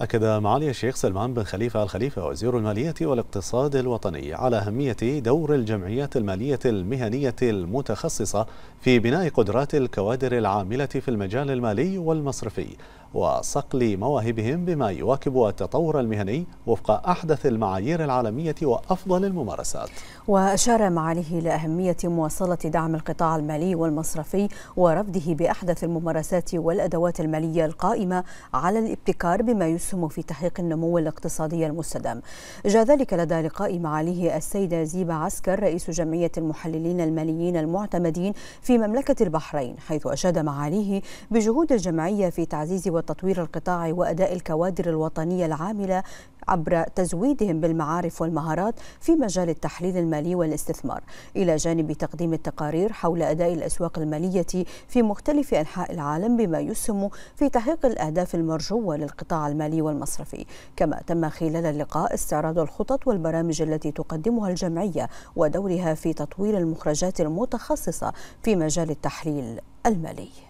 أكد معالي الشيخ سلمان بن خليفة الخليفة وزير المالية والاقتصاد الوطني على أهمية دور الجمعيات المالية المهنية المتخصصة في بناء قدرات الكوادر العاملة في المجال المالي والمصرفي وصقل مواهبهم بما يواكب التطور المهني وفق أحدث المعايير العالمية وأفضل الممارسات وأشار معاليه لأهمية مواصلة دعم القطاع المالي والمصرفي ورفضه بأحدث الممارسات والأدوات المالية القائمة على الابتكار بما يسهم في تحقيق النمو الاقتصادي المستدام جاء ذلك لدى لقاء معاليه السيدة زيبة عسكر رئيس جمعية المحللين الماليين المعتمدين في مملكة البحرين حيث أشاد معاليه بجهود الجمعية في تعزيز وتطوير القطاع وأداء الكوادر الوطنية العاملة عبر تزويدهم بالمعارف والمهارات في مجال التحليل المالي والاستثمار إلى جانب تقديم التقارير حول أداء الأسواق المالية في مختلف أنحاء العالم بما يسهم في تحقيق الأهداف المرجوة للقطاع المالي والمصرفي كما تم خلال اللقاء استعراض الخطط والبرامج التي تقدمها الجمعية ودورها في تطوير المخرجات المتخصصة في مجال التحليل المالي